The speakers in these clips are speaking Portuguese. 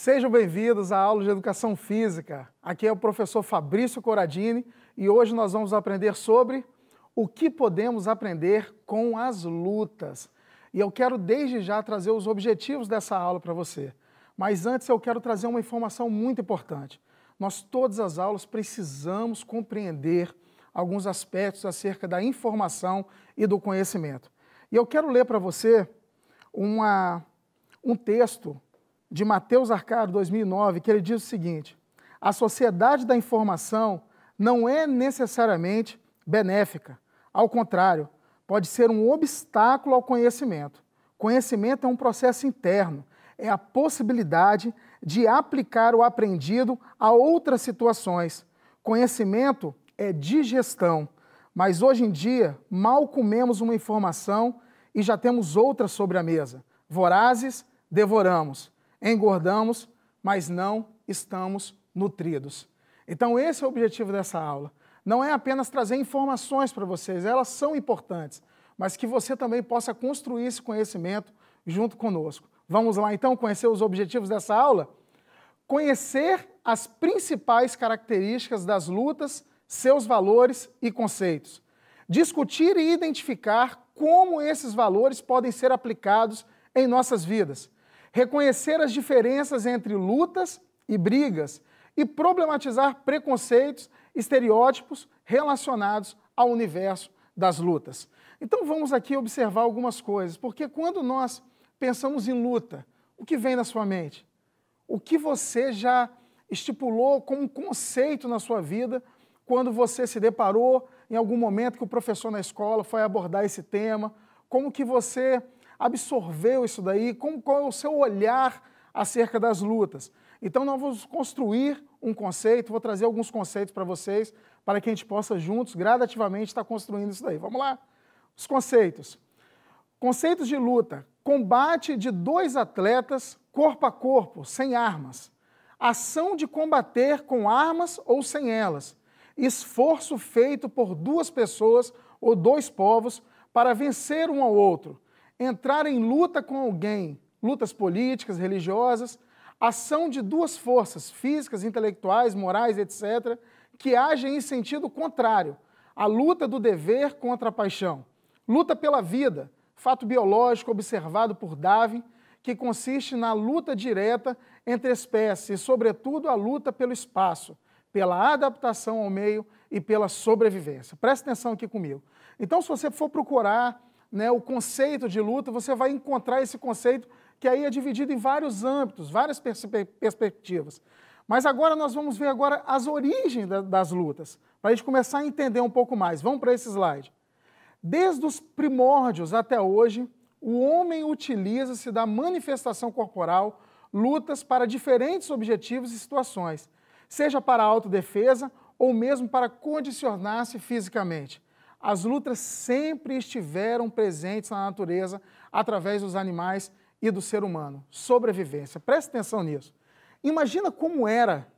Sejam bem-vindos à aula de Educação Física. Aqui é o professor Fabrício Coradini e hoje nós vamos aprender sobre o que podemos aprender com as lutas. E eu quero desde já trazer os objetivos dessa aula para você. Mas antes eu quero trazer uma informação muito importante. Nós todas as aulas precisamos compreender alguns aspectos acerca da informação e do conhecimento. E eu quero ler para você uma, um texto de Mateus Arcaro, 2009, que ele diz o seguinte: a sociedade da informação não é necessariamente benéfica. Ao contrário, pode ser um obstáculo ao conhecimento. Conhecimento é um processo interno, é a possibilidade de aplicar o aprendido a outras situações. Conhecimento é digestão, mas hoje em dia mal comemos uma informação e já temos outra sobre a mesa. Vorazes, devoramos engordamos, mas não estamos nutridos. Então, esse é o objetivo dessa aula. Não é apenas trazer informações para vocês, elas são importantes, mas que você também possa construir esse conhecimento junto conosco. Vamos lá então conhecer os objetivos dessa aula? Conhecer as principais características das lutas, seus valores e conceitos. Discutir e identificar como esses valores podem ser aplicados em nossas vidas reconhecer as diferenças entre lutas e brigas e problematizar preconceitos, estereótipos relacionados ao universo das lutas. Então vamos aqui observar algumas coisas, porque quando nós pensamos em luta, o que vem na sua mente? O que você já estipulou como um conceito na sua vida quando você se deparou em algum momento que o professor na escola foi abordar esse tema? Como que você absorveu isso daí? Como, qual é o seu olhar acerca das lutas? Então, nós vamos construir um conceito, vou trazer alguns conceitos para vocês, para que a gente possa juntos, gradativamente, estar tá construindo isso daí. Vamos lá? Os conceitos. Conceitos de luta: combate de dois atletas corpo a corpo, sem armas. Ação de combater com armas ou sem elas. Esforço feito por duas pessoas ou dois povos para vencer um ao outro entrar em luta com alguém, lutas políticas, religiosas, ação de duas forças, físicas, intelectuais, morais, etc., que agem em sentido contrário, a luta do dever contra a paixão. Luta pela vida, fato biológico observado por Darwin, que consiste na luta direta entre espécies, e, sobretudo, a luta pelo espaço, pela adaptação ao meio e pela sobrevivência. Presta atenção aqui comigo. Então, se você for procurar né, o conceito de luta, você vai encontrar esse conceito que aí é dividido em vários âmbitos, várias pers perspectivas. Mas agora nós vamos ver agora as origens da, das lutas, para a gente começar a entender um pouco mais. Vamos para esse slide. Desde os primórdios até hoje, o homem utiliza-se da manifestação corporal, lutas para diferentes objetivos e situações, seja para autodefesa ou mesmo para condicionar-se fisicamente. As lutas sempre estiveram presentes na natureza através dos animais e do ser humano. Sobrevivência. Preste atenção nisso. Imagina como era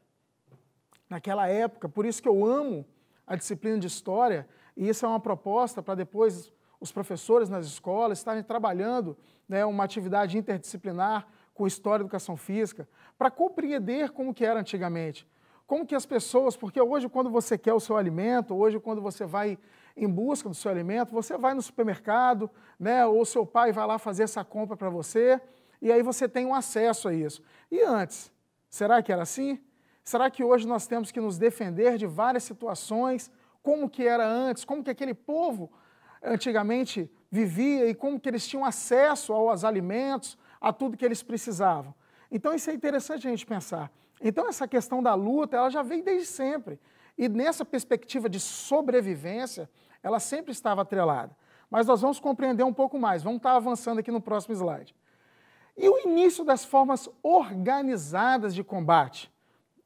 naquela época, por isso que eu amo a disciplina de história, e isso é uma proposta para depois os professores nas escolas estarem trabalhando né, uma atividade interdisciplinar com história e educação física, para compreender como que era antigamente, como que as pessoas, porque hoje quando você quer o seu alimento, hoje quando você vai em busca do seu alimento, você vai no supermercado, né, ou seu pai vai lá fazer essa compra para você, e aí você tem um acesso a isso. E antes, será que era assim? Será que hoje nós temos que nos defender de várias situações, como que era antes, como que aquele povo antigamente vivia e como que eles tinham acesso aos alimentos, a tudo que eles precisavam? Então isso é interessante a gente pensar. Então essa questão da luta, ela já vem desde sempre. E nessa perspectiva de sobrevivência, ela sempre estava atrelada. Mas nós vamos compreender um pouco mais, vamos estar avançando aqui no próximo slide. E o início das formas organizadas de combate.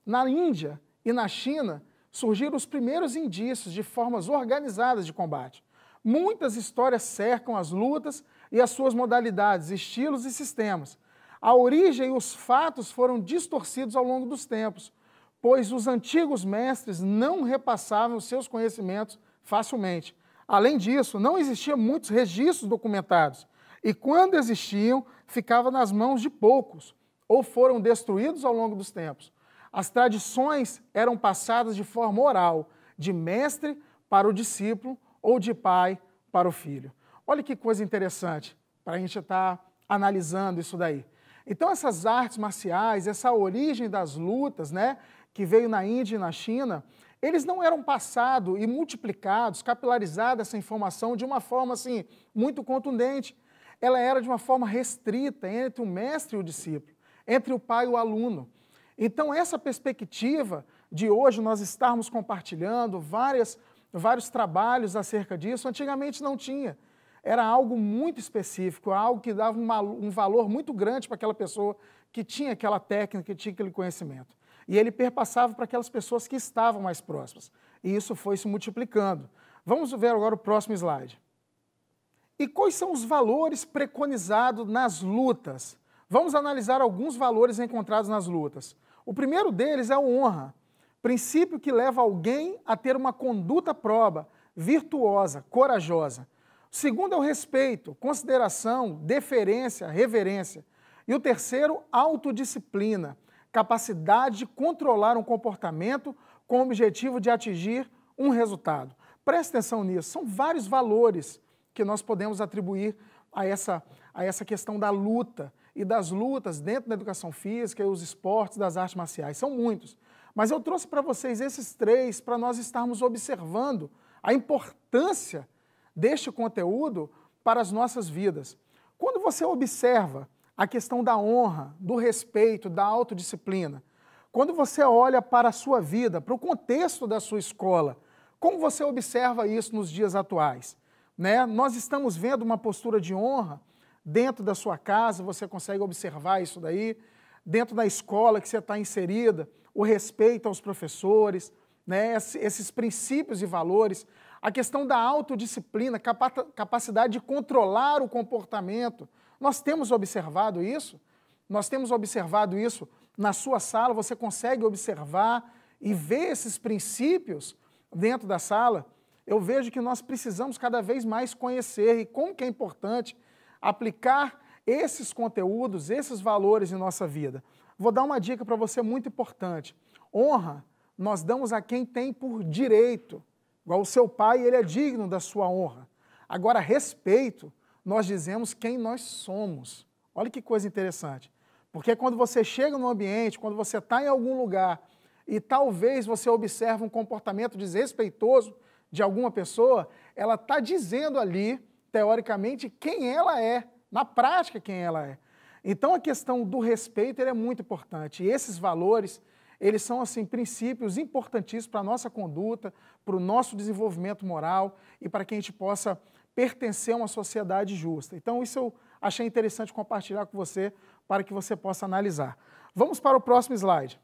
Na Índia e na China surgiram os primeiros indícios de formas organizadas de combate. Muitas histórias cercam as lutas e as suas modalidades, estilos e sistemas. A origem e os fatos foram distorcidos ao longo dos tempos, pois os antigos mestres não repassavam seus conhecimentos facilmente. Além disso, não existiam muitos registros documentados, e quando existiam, ficavam nas mãos de poucos, ou foram destruídos ao longo dos tempos. As tradições eram passadas de forma oral, de mestre para o discípulo ou de pai para o filho. Olha que coisa interessante para a gente estar tá analisando isso daí. Então essas artes marciais, essa origem das lutas, né? que veio na Índia e na China, eles não eram passados e multiplicados, capilarizada essa informação de uma forma assim muito contundente. Ela era de uma forma restrita entre o mestre e o discípulo, entre o pai e o aluno. Então essa perspectiva de hoje nós estarmos compartilhando várias vários trabalhos acerca disso, antigamente não tinha. Era algo muito específico, algo que dava um valor muito grande para aquela pessoa que tinha aquela técnica, que tinha aquele conhecimento e ele perpassava para aquelas pessoas que estavam mais próximas. E isso foi se multiplicando. Vamos ver agora o próximo slide. E quais são os valores preconizados nas lutas? Vamos analisar alguns valores encontrados nas lutas. O primeiro deles é o honra, princípio que leva alguém a ter uma conduta proba, virtuosa, corajosa. O segundo é o respeito, consideração, deferência, reverência. E o terceiro, autodisciplina, capacidade de controlar um comportamento com o objetivo de atingir um resultado. Preste atenção nisso, são vários valores que nós podemos atribuir a essa, a essa questão da luta e das lutas dentro da educação física e os esportes das artes marciais. São muitos. Mas eu trouxe para vocês esses três para nós estarmos observando a importância deste conteúdo para as nossas vidas. Quando você observa a questão da honra, do respeito, da autodisciplina. Quando você olha para a sua vida, para o contexto da sua escola, como você observa isso nos dias atuais? Né? Nós estamos vendo uma postura de honra dentro da sua casa, você consegue observar isso daí, dentro da escola que você está inserida, o respeito aos professores, né? esses princípios e valores, a questão da autodisciplina, capacidade de controlar o comportamento, nós temos observado isso, nós temos observado isso na sua sala, você consegue observar e ver esses princípios dentro da sala. Eu vejo que nós precisamos cada vez mais conhecer e como que é importante aplicar esses conteúdos, esses valores em nossa vida. Vou dar uma dica para você muito importante. Honra nós damos a quem tem por direito. Igual o seu pai, ele é digno da sua honra. Agora, respeito nós dizemos quem nós somos. Olha que coisa interessante. Porque quando você chega no ambiente, quando você está em algum lugar e talvez você observe um comportamento desrespeitoso de alguma pessoa, ela está dizendo ali, teoricamente, quem ela é, na prática, quem ela é. Então a questão do respeito é muito importante. E esses valores, eles são assim princípios importantíssimos para a nossa conduta, para o nosso desenvolvimento moral e para que a gente possa pertencer a uma sociedade justa. Então, isso eu achei interessante compartilhar com você para que você possa analisar. Vamos para o próximo slide.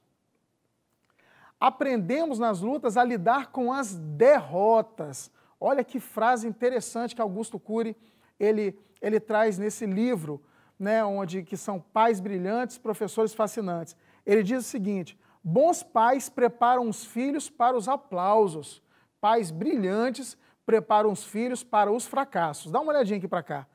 Aprendemos nas lutas a lidar com as derrotas. Olha que frase interessante que Augusto Cury ele, ele traz nesse livro, né, onde que são pais brilhantes, professores fascinantes. Ele diz o seguinte: bons pais preparam os filhos para os aplausos. Pais brilhantes preparam os filhos para os fracassos. Dá uma olhadinha aqui para cá.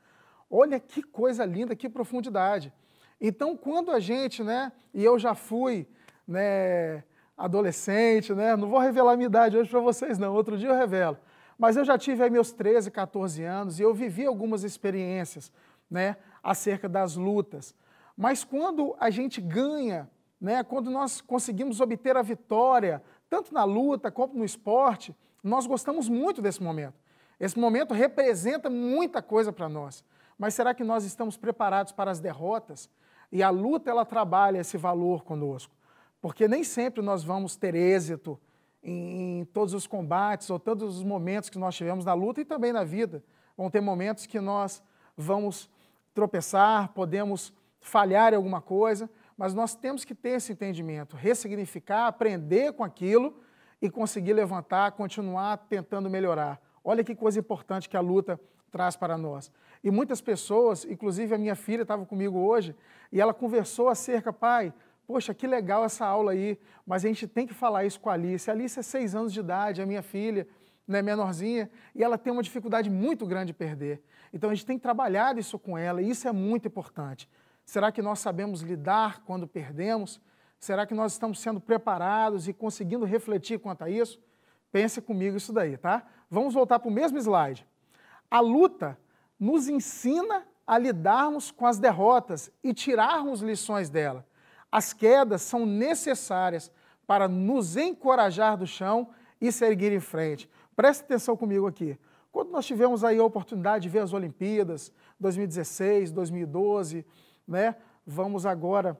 Olha que coisa linda, que profundidade. Então, quando a gente, né, e eu já fui, né, adolescente, né, não vou revelar minha idade hoje para vocês não, outro dia eu revelo. Mas eu já tive aí meus 13, 14 anos e eu vivi algumas experiências, né, acerca das lutas. Mas quando a gente ganha, né, quando nós conseguimos obter a vitória, tanto na luta quanto no esporte, nós gostamos muito desse momento. Esse momento representa muita coisa para nós. Mas será que nós estamos preparados para as derrotas? E a luta ela trabalha esse valor conosco, porque nem sempre nós vamos ter êxito em, em todos os combates ou todos os momentos que nós tivemos na luta e também na vida. Vão ter momentos que nós vamos tropeçar, podemos falhar em alguma coisa, mas nós temos que ter esse entendimento, ressignificar, aprender com aquilo e conseguir levantar, continuar tentando melhorar. Olha que coisa importante que a luta traz para nós. E muitas pessoas, inclusive a minha filha estava comigo hoje, e ela conversou acerca, pai, poxa, que legal essa aula aí, mas a gente tem que falar isso com a Alice. A Alice é seis anos de idade, é minha filha, né, menorzinha, e ela tem uma dificuldade muito grande de perder. Então a gente tem que trabalhar isso com ela, e isso é muito importante. Será que nós sabemos lidar quando perdemos? Será que nós estamos sendo preparados e conseguindo refletir quanto a isso? Pense comigo isso daí, tá? Vamos voltar para o mesmo slide. A luta nos ensina a lidarmos com as derrotas e tirarmos lições dela. As quedas são necessárias para nos encorajar do chão e seguir em frente. Preste atenção comigo aqui. Quando nós tivemos aí a oportunidade de ver as Olimpíadas, 2016, 2012, né? Vamos agora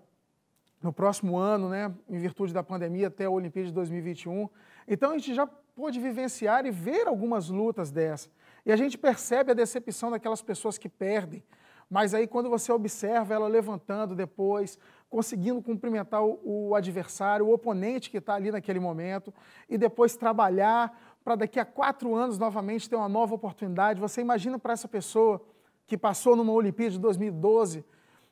no próximo ano, né, em virtude da pandemia, até a Olimpíada de 2021. Então a gente já pôde vivenciar e ver algumas lutas dessas. E a gente percebe a decepção daquelas pessoas que perdem, mas aí quando você observa ela levantando depois, conseguindo cumprimentar o adversário, o oponente que está ali naquele momento, e depois trabalhar para daqui a quatro anos novamente ter uma nova oportunidade. Você imagina para essa pessoa que passou numa Olimpíada de 2012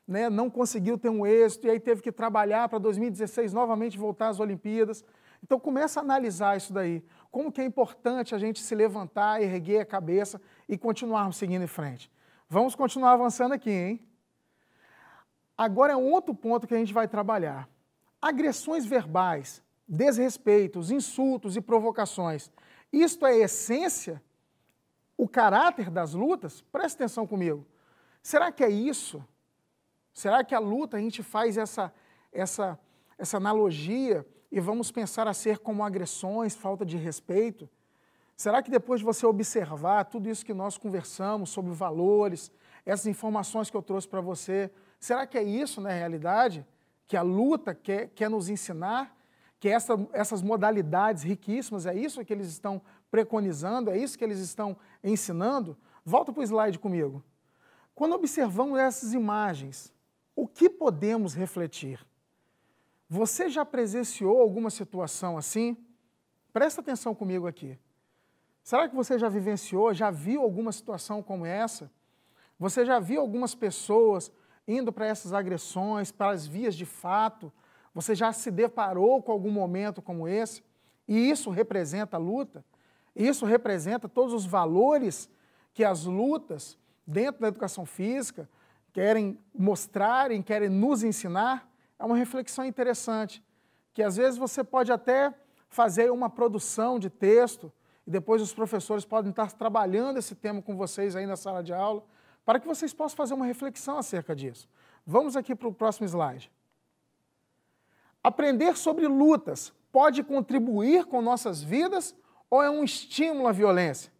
né, não conseguiu ter um êxito e aí teve que trabalhar para 2016 novamente voltar às Olimpíadas. Então começa a analisar isso daí. Como que é importante a gente se levantar, erguer a cabeça e continuarmos seguindo em frente. Vamos continuar avançando aqui, hein? Agora é um outro ponto que a gente vai trabalhar. Agressões verbais, desrespeitos, insultos e provocações. Isto é a essência, o caráter das lutas? Presta atenção comigo. Será que é isso Será que a luta a gente faz essa, essa, essa analogia e vamos pensar a ser como agressões, falta de respeito? Será que depois de você observar tudo isso que nós conversamos sobre valores, essas informações que eu trouxe para você, será que é isso na realidade que a luta quer, quer nos ensinar? Que essa, essas modalidades riquíssimas, é isso que eles estão preconizando, é isso que eles estão ensinando? Volta para o slide comigo. Quando observamos essas imagens, o que podemos refletir? Você já presenciou alguma situação assim? Presta atenção comigo aqui. Será que você já vivenciou, já viu alguma situação como essa? Você já viu algumas pessoas indo para essas agressões, para as vias de fato? Você já se deparou com algum momento como esse? E isso representa a luta? Isso representa todos os valores que as lutas dentro da educação física, querem mostrarem, querem nos ensinar, é uma reflexão interessante, que às vezes você pode até fazer uma produção de texto e depois os professores podem estar trabalhando esse tema com vocês aí na sala de aula, para que vocês possam fazer uma reflexão acerca disso. Vamos aqui para o próximo slide. Aprender sobre lutas pode contribuir com nossas vidas ou é um estímulo à violência?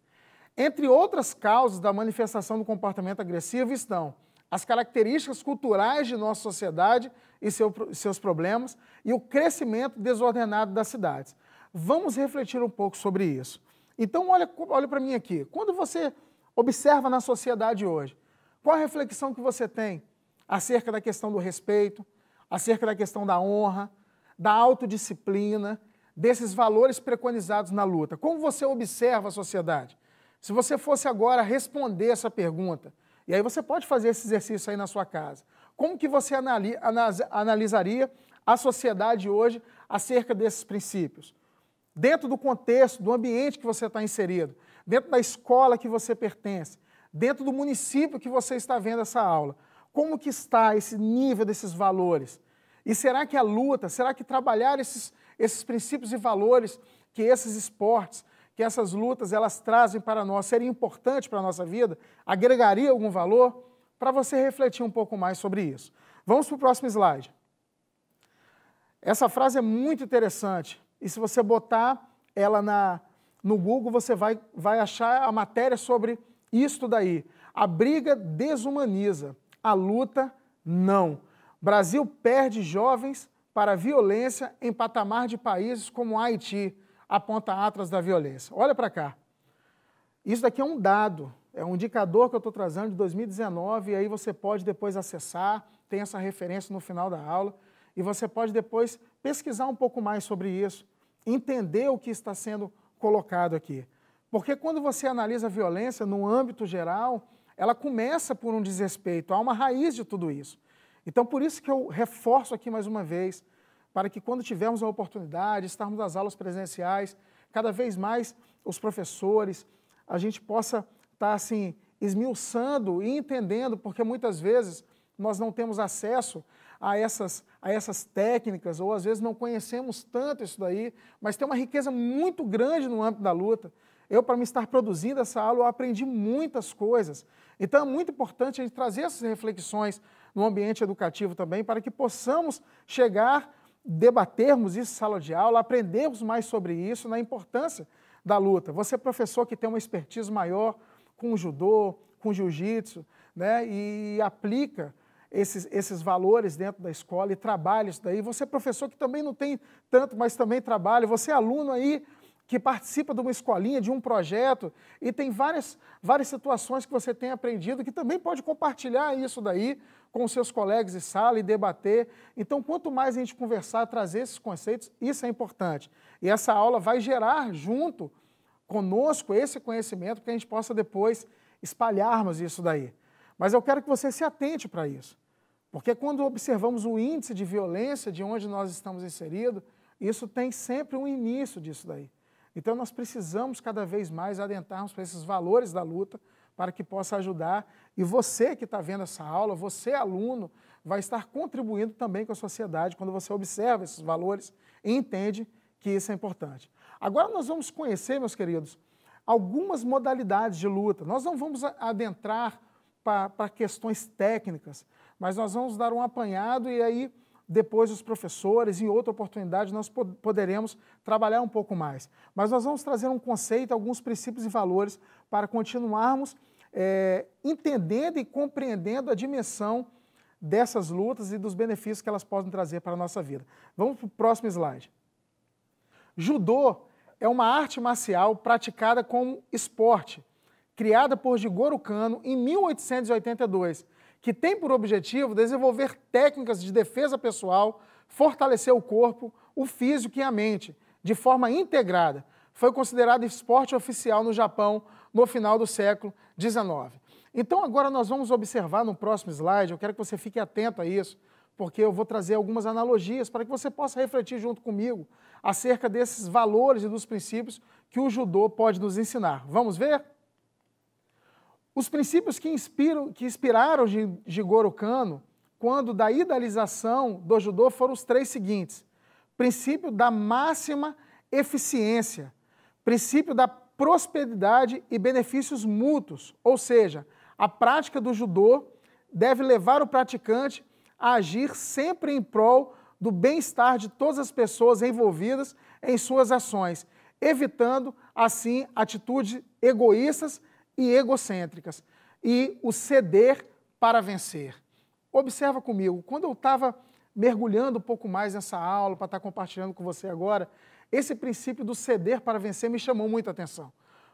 Entre outras causas da manifestação do comportamento agressivo estão as características culturais de nossa sociedade e seu, seus problemas e o crescimento desordenado das cidades. Vamos refletir um pouco sobre isso. Então, olha, olha para mim aqui. Quando você observa na sociedade hoje, qual a reflexão que você tem acerca da questão do respeito, acerca da questão da honra, da autodisciplina, desses valores preconizados na luta? Como você observa a sociedade? Se você fosse agora responder essa pergunta, e aí você pode fazer esse exercício aí na sua casa. Como que você analisa, analisaria a sociedade hoje acerca desses princípios? Dentro do contexto, do ambiente que você está inserido, dentro da escola que você pertence, dentro do município que você está vendo essa aula, como que está esse nível desses valores? E será que a luta, será que trabalhar esses, esses princípios e valores que esses esportes, que essas lutas elas trazem para nós seria importante para a nossa vida? Agregaria algum valor? Para você refletir um pouco mais sobre isso. Vamos para o próximo slide. Essa frase é muito interessante e se você botar ela na, no Google, você vai, vai achar a matéria sobre isto daí. A briga desumaniza, a luta não. Brasil perde jovens para violência em patamar de países como Haiti aponta atrás da violência. Olha para cá. Isso daqui é um dado, é um indicador que eu estou trazendo de 2019, e aí você pode depois acessar, tem essa referência no final da aula, e você pode depois pesquisar um pouco mais sobre isso, entender o que está sendo colocado aqui. Porque quando você analisa a violência no âmbito geral, ela começa por um desrespeito, há uma raiz de tudo isso. Então, por isso que eu reforço aqui mais uma vez para que quando tivermos a oportunidade, estarmos nas aulas presenciais, cada vez mais os professores, a gente possa estar tá, assim esmiuçando e entendendo, porque muitas vezes nós não temos acesso a essas, a essas técnicas, ou às vezes não conhecemos tanto isso daí, mas tem uma riqueza muito grande no âmbito da luta. Eu, para me estar produzindo essa aula, eu aprendi muitas coisas. Então é muito importante a gente trazer essas reflexões no ambiente educativo também, para que possamos chegar debatermos isso em sala de aula, aprendermos mais sobre isso, na importância da luta. Você, é professor, que tem uma expertise maior com o judô, com o jiu-jitsu, né, e aplica esses, esses valores dentro da escola e trabalha isso daí. Você, é professor, que também não tem tanto, mas também trabalha. Você, é aluno aí, que participa de uma escolinha, de um projeto, e tem várias, várias situações que você tem aprendido, que também pode compartilhar isso daí com seus colegas de sala e debater. Então, quanto mais a gente conversar, trazer esses conceitos, isso é importante. E essa aula vai gerar junto conosco esse conhecimento que a gente possa depois espalharmos isso daí. Mas eu quero que você se atente para isso. Porque quando observamos o índice de violência de onde nós estamos inseridos, isso tem sempre um início disso daí. Então nós precisamos cada vez mais adentrarmos para esses valores da luta para que possa ajudar. E você que está vendo essa aula, você aluno, vai estar contribuindo também com a sociedade quando você observa esses valores e entende que isso é importante. Agora nós vamos conhecer, meus queridos, algumas modalidades de luta. Nós não vamos adentrar para questões técnicas, mas nós vamos dar um apanhado e aí depois os professores, em outra oportunidade, nós poderemos trabalhar um pouco mais. Mas nós vamos trazer um conceito, alguns princípios e valores para continuarmos é, entendendo e compreendendo a dimensão dessas lutas e dos benefícios que elas podem trazer para a nossa vida. Vamos para o próximo slide. Judô é uma arte marcial praticada como esporte, criada por Jigoro Kano em 1882, que tem por objetivo desenvolver técnicas de defesa pessoal, fortalecer o corpo, o físico e a mente, de forma integrada, foi considerado esporte oficial no Japão no final do século XIX. Então, agora nós vamos observar no próximo slide, eu quero que você fique atento a isso, porque eu vou trazer algumas analogias para que você possa refletir junto comigo acerca desses valores e dos princípios que o judô pode nos ensinar. Vamos ver? Os princípios que, inspiram, que inspiraram Jigoro Kano quando da idealização do judô foram os três seguintes. Princípio da máxima eficiência, princípio da prosperidade e benefícios mútuos, ou seja, a prática do judô deve levar o praticante a agir sempre em prol do bem-estar de todas as pessoas envolvidas em suas ações, evitando, assim, atitudes egoístas e egocêntricas e o ceder para vencer. Observa comigo, quando eu estava mergulhando um pouco mais nessa aula para estar tá compartilhando com você agora, esse princípio do ceder para vencer me chamou muita atenção.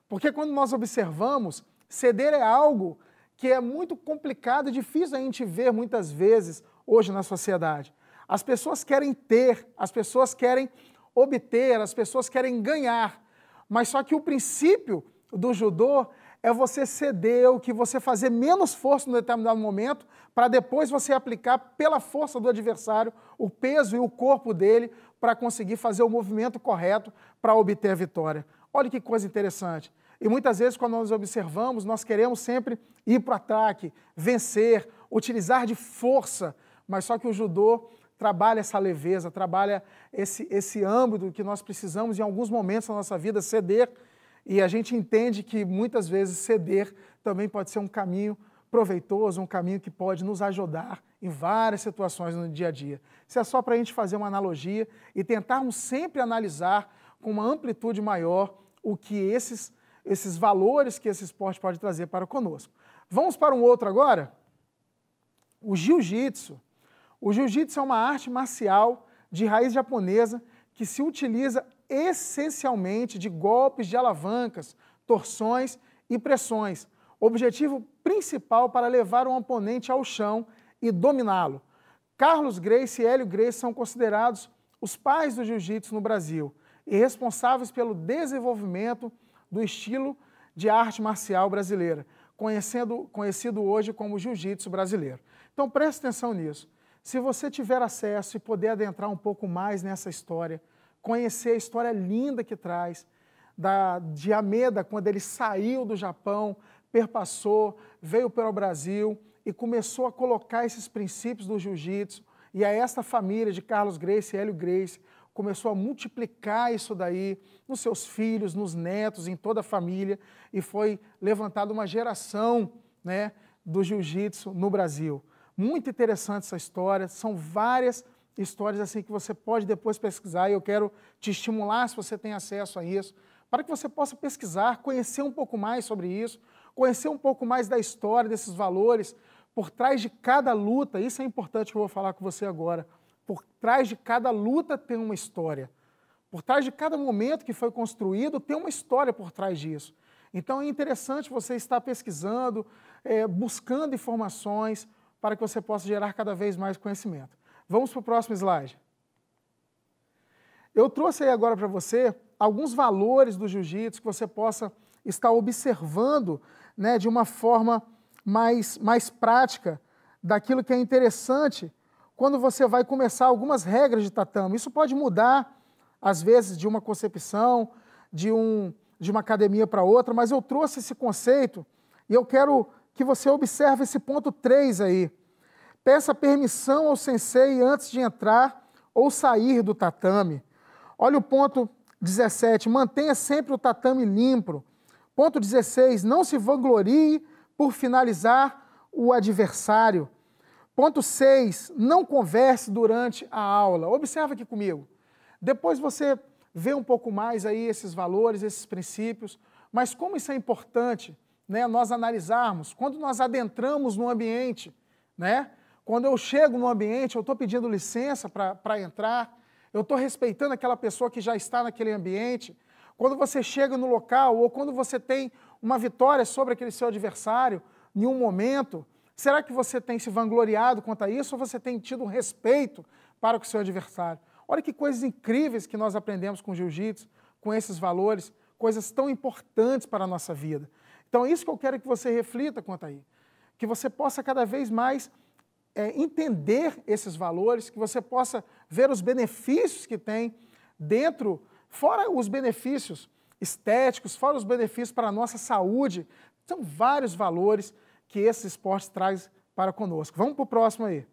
Porque quando nós observamos, ceder é algo que é muito complicado e difícil a gente ver muitas vezes hoje na sociedade. As pessoas querem ter, as pessoas querem obter, as pessoas querem ganhar. Mas só que o princípio do judô é você ceder, o que você fazer menos força no determinado momento, para depois você aplicar pela força do adversário o peso e o corpo dele para conseguir fazer o movimento correto para obter a vitória. Olha que coisa interessante. E muitas vezes, quando nós observamos, nós queremos sempre ir para o ataque, vencer, utilizar de força, mas só que o judô trabalha essa leveza, trabalha esse, esse âmbito que nós precisamos em alguns momentos da nossa vida ceder, e a gente entende que muitas vezes ceder também pode ser um caminho proveitoso, um caminho que pode nos ajudar em várias situações no dia a dia. Isso é só para a gente fazer uma analogia e tentarmos sempre analisar com uma amplitude maior o que esses, esses valores que esse esporte pode trazer para conosco. Vamos para um outro agora? O jiu-jitsu. O jiu-jitsu é uma arte marcial de raiz japonesa que se utiliza essencialmente de golpes de alavancas, torções e pressões. Objetivo principal para levar um oponente ao chão e dominá-lo. Carlos Grace e Hélio Grace são considerados os pais do jiu-jitsu no Brasil e responsáveis pelo desenvolvimento do estilo de arte marcial brasileira, conhecendo, conhecido hoje como jiu-jitsu brasileiro. Então preste atenção nisso. Se você tiver acesso e puder adentrar um pouco mais nessa história, conhecer a história linda que traz da, de Ameda, quando ele saiu do Japão, perpassou, veio para o Brasil, e começou a colocar esses princípios do jiu-jitsu. E a esta família de Carlos Grace e Hélio Grace começou a multiplicar isso daí nos seus filhos, nos netos, em toda a família. E foi levantada uma geração né, do jiu-jitsu no Brasil. Muito interessante essa história. São várias histórias assim que você pode depois pesquisar. E eu quero te estimular, se você tem acesso a isso, para que você possa pesquisar, conhecer um pouco mais sobre isso, conhecer um pouco mais da história, desses valores, por trás de cada luta, isso é importante que eu vou falar com você agora. Por trás de cada luta tem uma história. Por trás de cada momento que foi construído tem uma história por trás disso. Então é interessante você estar pesquisando, é, buscando informações para que você possa gerar cada vez mais conhecimento. Vamos para o próximo slide. Eu trouxe aí agora para você alguns valores do jiu-jitsu que você possa estar observando né, de uma forma mais, mais prática daquilo que é interessante quando você vai começar algumas regras de tatame. Isso pode mudar, às vezes, de uma concepção, de, um, de uma academia para outra, mas eu trouxe esse conceito e eu quero que você observe esse ponto 3 aí. Peça permissão ao sensei antes de entrar ou sair do tatame. Olha o ponto 17, mantenha sempre o tatame limpo. Ponto 16, não se vanglorie por finalizar o adversário. Ponto 6, não converse durante a aula. Observa aqui comigo. Depois você vê um pouco mais aí esses valores, esses princípios, mas como isso é importante, né, nós analisarmos quando nós adentramos no ambiente, né? Quando eu chego no ambiente, eu estou pedindo licença para entrar, eu estou respeitando aquela pessoa que já está naquele ambiente. Quando você chega no local ou quando você tem uma vitória sobre aquele seu adversário em um momento? Será que você tem se vangloriado quanto a isso ou você tem tido respeito para o seu adversário? Olha que coisas incríveis que nós aprendemos com jiu-jitsu, com esses valores, coisas tão importantes para a nossa vida. Então, é isso que eu quero que você reflita quanto aí. Que você possa cada vez mais é, entender esses valores, que você possa ver os benefícios que tem dentro, fora os benefícios estéticos, fora os benefícios para a nossa saúde. São vários valores que esses esporte trazem para conosco. Vamos para o próximo aí.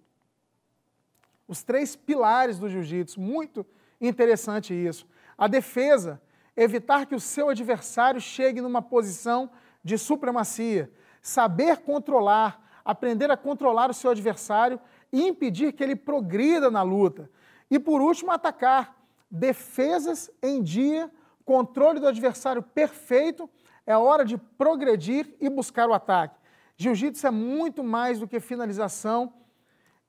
Os três pilares do jiu-jitsu, muito interessante isso. A defesa, evitar que o seu adversário chegue numa posição de supremacia. Saber controlar, aprender a controlar o seu adversário e impedir que ele progrida na luta. E por último, atacar. Defesas em dia controle do adversário perfeito, é hora de progredir e buscar o ataque. Jiu-jitsu é muito mais do que finalização,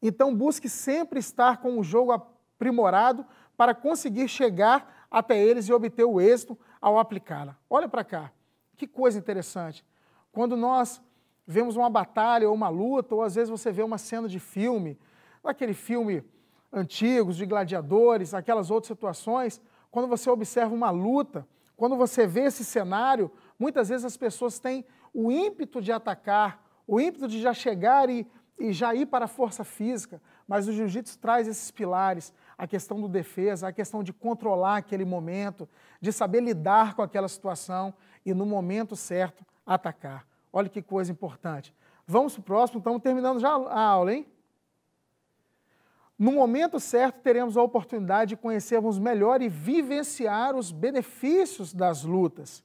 então busque sempre estar com o jogo aprimorado para conseguir chegar até eles e obter o êxito ao aplicá-la. Olha para cá, que coisa interessante. Quando nós vemos uma batalha ou uma luta, ou às vezes você vê uma cena de filme, aquele filme antigos, de gladiadores, aquelas outras situações, quando você observa uma luta, quando você vê esse cenário, muitas vezes as pessoas têm o ímpeto de atacar, o ímpeto de já chegar e, e já ir para a força física, mas o jiu-jitsu traz esses pilares, a questão do defesa, a questão de controlar aquele momento, de saber lidar com aquela situação e no momento certo atacar. Olha que coisa importante. Vamos para o próximo, estamos terminando já a aula, hein? No momento certo, teremos a oportunidade de conhecermos melhor e vivenciar os benefícios das lutas.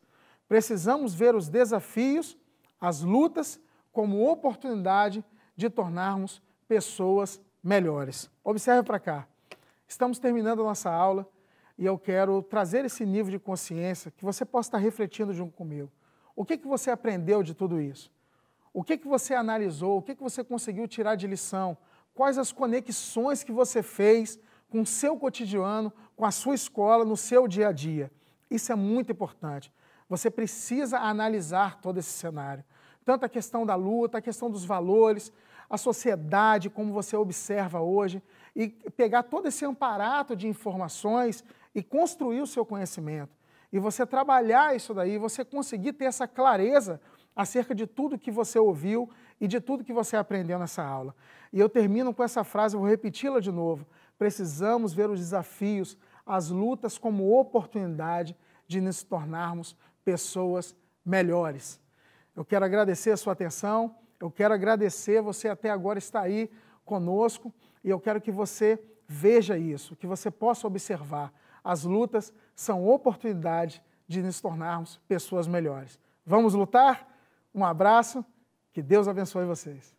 Precisamos ver os desafios, as lutas, como oportunidade de tornarmos pessoas melhores. Observe para cá. Estamos terminando a nossa aula e eu quero trazer esse nível de consciência que você possa estar refletindo junto comigo. O que, que você aprendeu de tudo isso? O que, que você analisou? O que, que você conseguiu tirar de lição? quais as conexões que você fez com o seu cotidiano, com a sua escola, no seu dia a dia. Isso é muito importante. Você precisa analisar todo esse cenário. Tanto a questão da luta, a questão dos valores, a sociedade, como você observa hoje, e pegar todo esse amparato de informações e construir o seu conhecimento. E você trabalhar isso daí, você conseguir ter essa clareza acerca de tudo que você ouviu e de tudo que você aprendeu nessa aula. E eu termino com essa frase, vou repeti-la de novo. Precisamos ver os desafios, as lutas como oportunidade de nos tornarmos pessoas melhores. Eu quero agradecer a sua atenção, eu quero agradecer você até agora estar aí conosco e eu quero que você veja isso, que você possa observar. As lutas são oportunidade de nos tornarmos pessoas melhores. Vamos lutar? Um abraço que Deus abençoe vocês.